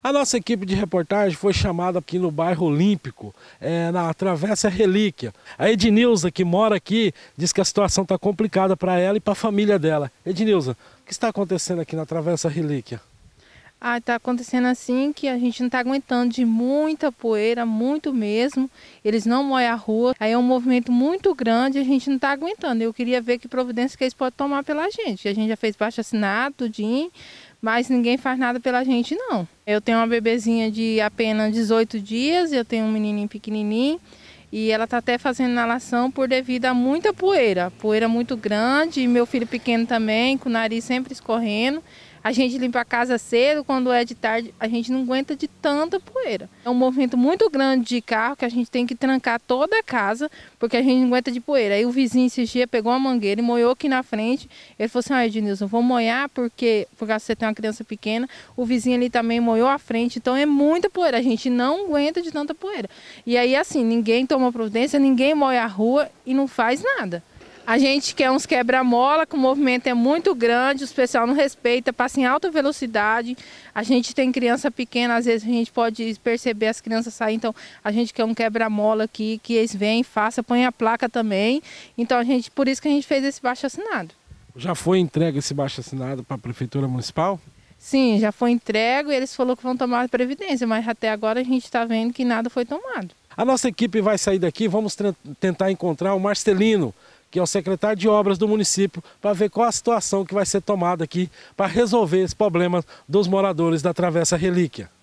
A nossa equipe de reportagem foi chamada aqui no bairro Olímpico, é, na Travessa Relíquia. A Ednilza, que mora aqui, diz que a situação está complicada para ela e para a família dela. Ednilza, o que está acontecendo aqui na Travessa Relíquia? Ah, está acontecendo assim que a gente não está aguentando de muita poeira, muito mesmo. Eles não moem a rua. Aí é um movimento muito grande, a gente não está aguentando. Eu queria ver que providência que eles podem tomar pela gente. A gente já fez baixo assinado, tudinho, mas ninguém faz nada pela gente, não. Eu tenho uma bebezinha de apenas 18 dias, eu tenho um menininho pequenininho e ela está até fazendo inalação por devido a muita poeira, poeira muito grande, e meu filho pequeno também, com o nariz sempre escorrendo. A gente limpa a casa cedo, quando é de tarde, a gente não aguenta de tanta poeira. É um movimento muito grande de carro que a gente tem que trancar toda a casa, porque a gente não aguenta de poeira. Aí o vizinho esse dia pegou a mangueira e moiou aqui na frente. Ele falou assim: ah, Ednilson, vou moiar porque, você tem uma criança pequena. O vizinho ali também moiou a frente. Então é muita poeira. A gente não aguenta de tanta poeira. E aí, assim, ninguém toma providência, ninguém moia a rua e não faz nada. A gente quer uns quebra-mola, que o movimento é muito grande, o pessoal não respeita, passa em alta velocidade. A gente tem criança pequena, às vezes a gente pode perceber as crianças sair, então a gente quer um quebra-mola aqui, que eles vêm, façam, põe a placa também. Então a gente, por isso que a gente fez esse baixo assinado. Já foi entregue esse baixo assinado para a Prefeitura Municipal? Sim, já foi entregue e eles falaram que vão tomar previdência, mas até agora a gente está vendo que nada foi tomado. A nossa equipe vai sair daqui, vamos tentar encontrar o Marcelino, que é o secretário de obras do município, para ver qual a situação que vai ser tomada aqui para resolver esse problema dos moradores da Travessa Relíquia.